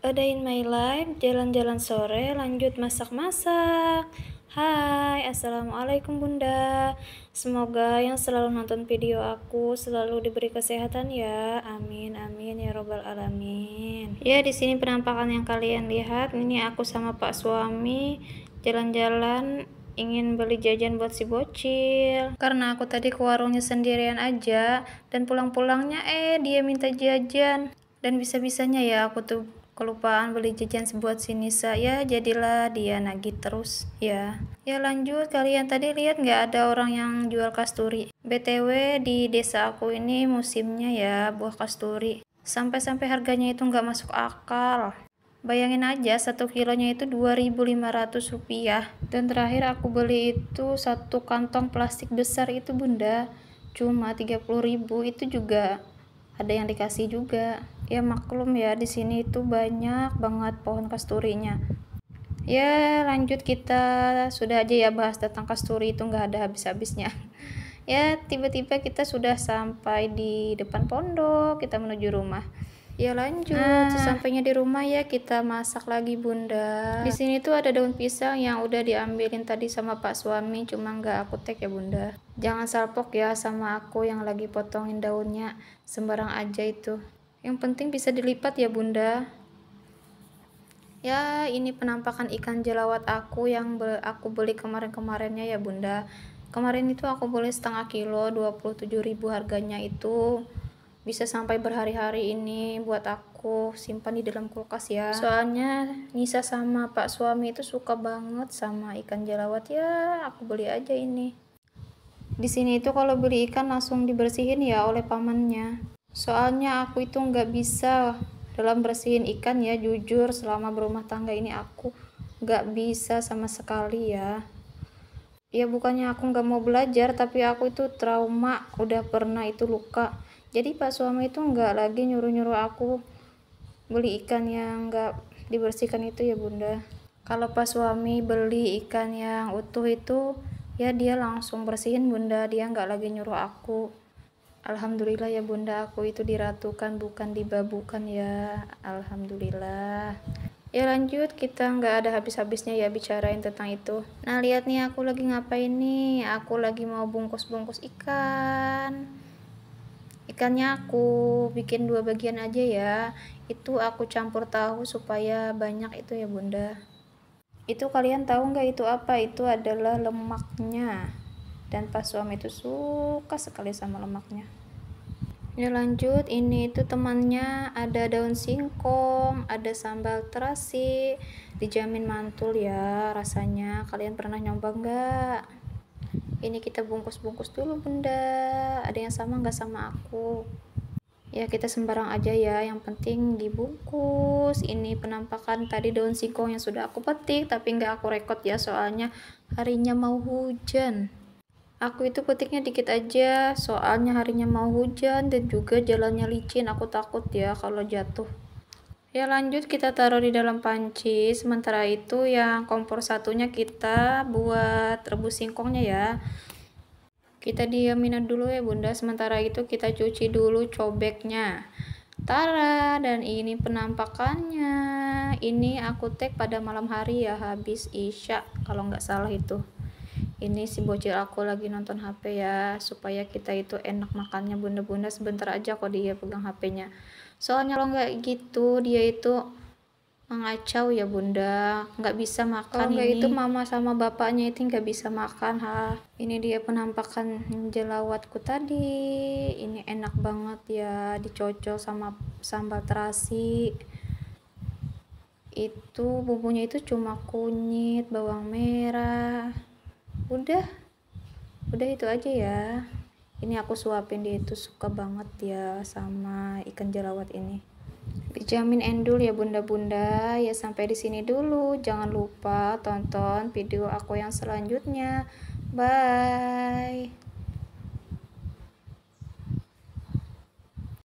Ada in My Life, jalan-jalan sore, lanjut masak-masak. Hai, Assalamualaikum Bunda. Semoga yang selalu nonton video aku selalu diberi kesehatan ya. Amin, amin ya robbal alamin. Ya, di sini penampakan yang kalian lihat, ini aku sama Pak suami jalan-jalan ingin beli jajan buat si bocil karena aku tadi ke warungnya sendirian aja dan pulang-pulangnya eh dia minta jajan dan bisa-bisanya ya aku tuh kelupaan beli jajan sebuat si Nisa ya jadilah dia nagih terus ya ya lanjut kalian tadi lihat nggak ada orang yang jual kasturi btw di desa aku ini musimnya ya buah kasturi sampai-sampai harganya itu nggak masuk akal Bayangin aja satu kilonya itu 2.500 rupiah dan terakhir aku beli itu satu kantong plastik besar itu bunda cuma 30.000 itu juga ada yang dikasih juga ya maklum ya di sini itu banyak banget pohon kasturinya ya lanjut kita sudah aja ya bahas tentang kasturi itu nggak ada habis-habisnya ya tiba-tiba kita sudah sampai di depan pondok kita menuju rumah ya lanjut nah, sesampainya di rumah ya kita masak lagi bunda di sini tuh ada daun pisang yang udah diambilin tadi sama pak suami cuma nggak aku tek ya bunda jangan salpok ya sama aku yang lagi potongin daunnya sembarang aja itu yang penting bisa dilipat ya bunda. Ya ini penampakan ikan jelawat aku yang be aku beli kemarin-kemarinnya ya bunda. Kemarin itu aku beli setengah kilo 27.000 harganya itu bisa sampai berhari-hari ini buat aku simpan di dalam kulkas ya soalnya Nisa sama pak suami itu suka banget sama ikan jelawat ya aku beli aja ini di sini itu kalau beli ikan langsung dibersihin ya oleh pamannya Soalnya aku itu nggak bisa dalam bersihin ikan ya, jujur selama berumah tangga ini aku nggak bisa sama sekali ya. Ya bukannya aku nggak mau belajar, tapi aku itu trauma, udah pernah itu luka. Jadi pak suami itu nggak lagi nyuruh-nyuruh aku beli ikan yang nggak dibersihkan itu ya bunda. Kalau pak suami beli ikan yang utuh itu, ya dia langsung bersihin bunda, dia nggak lagi nyuruh aku. Alhamdulillah ya bunda aku itu diratukan bukan dibabukan ya Alhamdulillah Ya lanjut, kita nggak ada habis-habisnya ya bicarain tentang itu. Nah lihat nih aku lagi ngapain nih, aku lagi mau bungkus-bungkus ikan. Ikannya aku bikin dua bagian aja ya, itu aku campur tahu supaya banyak itu ya bunda. Itu kalian tahu nggak itu apa? Itu adalah lemaknya dan pas suami itu suka sekali sama lemaknya ya lanjut ini itu temannya ada daun singkong ada sambal terasi dijamin mantul ya rasanya kalian pernah nyoba enggak ini kita bungkus-bungkus dulu bunda ada yang sama enggak sama aku ya kita sembarang aja ya yang penting dibungkus ini penampakan tadi daun singkong yang sudah aku petik tapi enggak aku rekod ya soalnya harinya mau hujan Aku itu petiknya dikit aja, soalnya harinya mau hujan dan juga jalannya licin. Aku takut ya kalau jatuh. Ya lanjut kita taruh di dalam panci. Sementara itu yang kompor satunya kita buat rebus singkongnya ya. Kita diamin dulu ya bunda. Sementara itu kita cuci dulu cobeknya. Tara dan ini penampakannya. Ini aku tag pada malam hari ya habis isya kalau nggak salah itu ini si bocil aku lagi nonton HP ya supaya kita itu enak makannya bunda-bunda sebentar aja kok dia pegang HP-nya soalnya lo nggak gitu dia itu mengacau ya bunda nggak bisa makan kalau itu mama sama bapaknya itu nggak bisa makan ha ini dia penampakan jelawatku tadi ini enak banget ya dicocol sama sambal terasi itu bumbunya itu cuma kunyit bawang merah udah udah itu aja ya ini aku suapin dia itu suka banget ya sama ikan jerawat ini dijamin endul ya bunda-bunda ya sampai di sini dulu jangan lupa tonton video aku yang selanjutnya bye